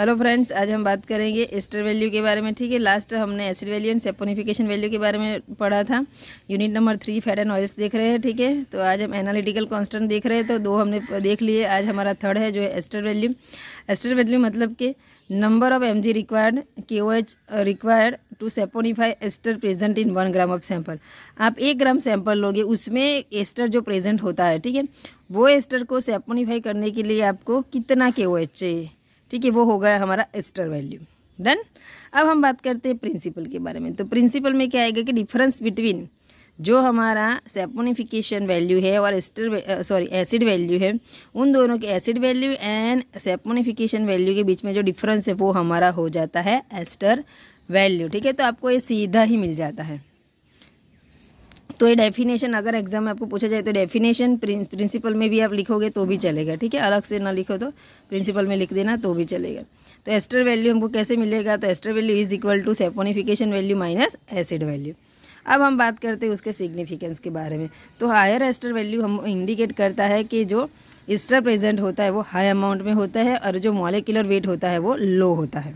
Hello friends आज हम बात करेंगे एस्टर वैल्यू के बारे में ठीक है लास्ट हमने acid value and saponification value के बारे में पढ़ा था unit number three fat and oils देख रहे हैं ठीक है थीके? तो आज हम एनालिटिकल कांस्टेंट देख रहे हैं तो दो हमने देख लिए आज हमारा थर्ड है जो है एस्टर वैल्यू एस्टर वैल्यू मतलब कि number of M G required K O H required to saponify ester present in one gram of sample आप एक ग्राम सैंपल लोगे उसमें एस्टर जो प्रेजेंट होता है ठीक है वो एस्टर को सेपोनिफाई करने के लिए आपको कितना के ओ एच चाहिए ठीक है वो हो गया हमारा एस्टर वैल्यू डन अब हम बात करते हैं प्रिंसिपल के बारे में तो प्रिंसिपल में क्या आएगा कि डिफरेंस बिटवीन जो हमारा सेपोनिफिकेशन वैल्यू है और एस्टर सॉरी एसिड वैल्यू है उन दोनों के acid value and saponification value के बीच में जो डिफरेंस है वो हमारा हो जाता है एस्टर वैल्यू ठीक है तो आपको ये सीधा ही मिल जाता है तो ये डेफिनेशन अगर एग्जाम में आपको पूछा जाए तो डेफिनेशन प्रिंसिपल में भी आप लिखोगे तो भी चलेगा ठीक है अलग से ना लिखो तो प्रिंसिपल में लिख देना तो भी चलेगा तो एस्टर वैल्यू हमको कैसे मिलेगा तो ester value is equal to saponification value minus acid value अब हम बात करते हैं उसके सिग्निफिकेंस के बारे में तो हायर एस्टर वैल्यू हम इंडिकेट करता है कि जो एस्टर प्रेजेंट होता है वो हाई अमाउंट में होता है और जो मॉलिकुलर वेट होता है वो लो होता है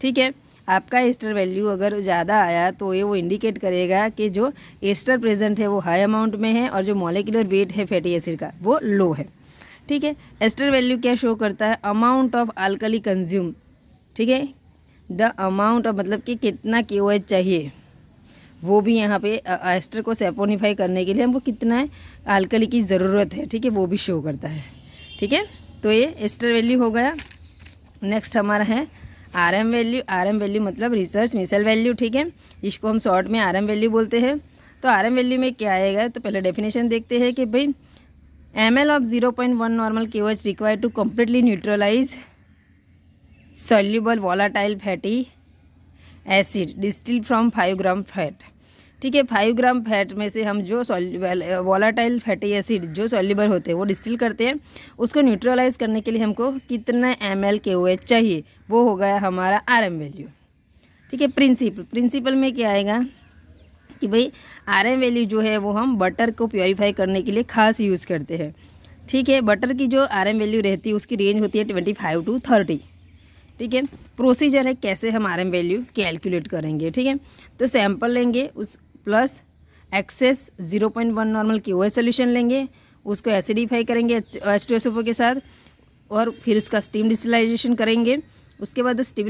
ठीक है आपका एस्टर वैल्यू अगर ज़्यादा आया तो ये वो इंडिकेट करेगा कि जो एस्टर प्रेजेंट है वो हाई अमाउंट में है और जो मोलिकुलर वेट है फैटी एसिड का वो लो है ठीक है एस्टर वैल्यू क्या शो करता है अमाउंट ऑफ आल्कली कंज्यूम ठीक है द अमाउंट ऑफ मतलब कि कितना के ओ चाहिए वो भी यहाँ पे एस्टर को सेपोनीफाई करने के लिए हमको कितना आलकली की ज़रूरत है ठीक है वो भी शो करता है ठीक है तो ये एस्टर वैल्यू हो गया नेक्स्ट हमारा है R M value R M value मतलब रिसर्च मिसल वैल्यू ठीक है इसको हम शॉर्ट में आर एम वैल्यू बोलते हैं तो आर एम वैल्यू में क्या आएगा तो पहले डेफिनेशन देखते हैं कि भाई M L of zero point one normal K was required to completely neutralize soluble volatile fatty acid distil from five gram fat ठीक है फाइव ग्राम फैट में से हम जो वॉलाटाइल फैटी एसिड जो सॉल्यूबल होते हैं वो डिस्टिल करते हैं उसको न्यूट्रलाइज करने के लिए हमको कितना एम एल के ओ एच चाहिए वो हो गया हमारा आर एम वैल्यू ठीक है प्रिंसिपल प्रिंसिपल में क्या आएगा कि भाई आर एम वैल्यू जो है वो हम बटर को प्योरीफाई करने के लिए खास यूज़ करते हैं ठीक है बटर की जो आर एम वैल्यू रहती है उसकी रेंज होती है ट्वेंटी फाइव टू थर्टी ठीक है प्रोसीजर है कैसे हम आर एम वैल्यू कैलकुलेट करेंगे ठीक है तो सैंपल लेंगे उस plus excess zero point one normal K O solution लेंगे उसको एसिडिफाई करेंगे एच टू के साथ और फिर उसका स्टीम डिस्टिलाइजेशन करेंगे उसके बाद स्टीम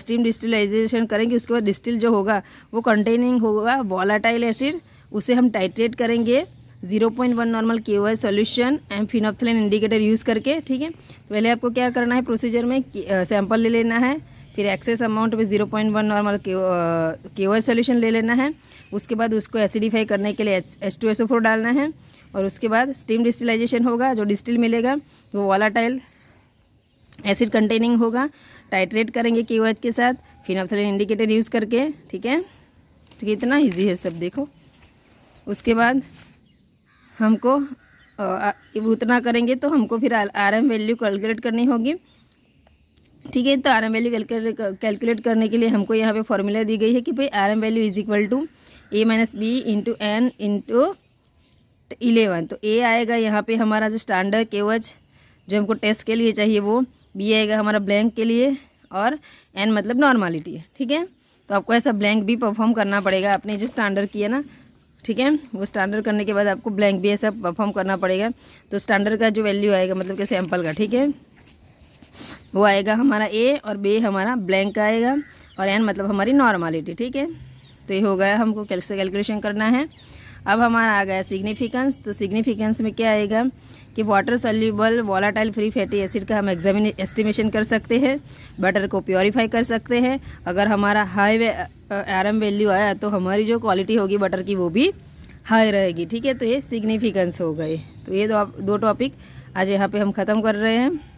स्टीम डिस्टिलाइजेशन करेंगे उसके बाद डिस्टिल जो होगा वो कंटेनिंग होगा वॉलाटाइल एसिड उसे हम टाइट्रेट करेंगे जीरो पॉइंट वन नॉर्मल के वाई सोल्यूशन एम फिनोफ्थलिन इंडिकेटर यूज़ करके ठीक है तो पहले आपको क्या करना है प्रोसीजर में सैंपल ले लेना है फिर एक्सेस अमाउंट में zero point one normal K O solution ले लेना है उसके बाद उसको एसिडिफाई करने के लिए H two S O four डालना है और उसके बाद स्टीम डिस्टिलाइजेशन होगा जो डिस्टिल मिलेगा वो वॉलाटाइल एसिड कंटेनिंग होगा टाइट्रेट करेंगे के के साथ फिनोथलिन इंडिकेटर यूज़ करके ठीक है तो इतना ईजी है सब देखो उसके बाद हमको उतना uh, करेंगे तो हमको फिर आर एम वैल्यू कैलकुलेट करनी होगी ठीक है तो आर एम वैल्यू कैलकुलेट करने के लिए हमको यहाँ पे फॉर्मूला दी गई है कि भाई R M value is equal to A minus B into N into eleven तो ए आएगा यहाँ पे हमारा जो स्टैंडर्ड केवज जो हमको टेस्ट के लिए चाहिए वो बी आएगा हमारा ब्लैंक के लिए और एन मतलब नॉर्मालिटी है ठीक है तो आपको ऐसा ब्लैंक भी परफॉर्म करना पड़ेगा आपने जो स्टैंडर्ड किया ना ठीक है वो स्टैंडर्ड करने के बाद आपको ब्लैंक भी ऐसा परफॉर्म करना पड़ेगा तो स्टैंडर्ड का जो वैल्यू आएगा मतलब कि सैम्पल का ठीक है वो आएगा हमारा ए और बे हमारा ब्लैंक आएगा और एन मतलब हमारी नॉर्मालिटी ठीक है तो ये हो गया हमको कैसे कैलकुलेशन करना है अब हमारा आ गया सिग्निफिकेंस तो सिग्निफिकेंस में क्या आएगा कि water soluble volatile free fatty acid का हम एग्जामिन एस्टिमेशन कर सकते हैं बटर को प्योरीफाई कर सकते हैं अगर हमारा हाई वे आरम वैल्यू आया तो हमारी जो क्वालिटी होगी बटर की वो भी हाई रहेगी ठीक है तो ये सिग्निफिकेंस हो गए तो ये दो, दो टॉपिक आज यहाँ पे हम ख़त्म कर रहे हैं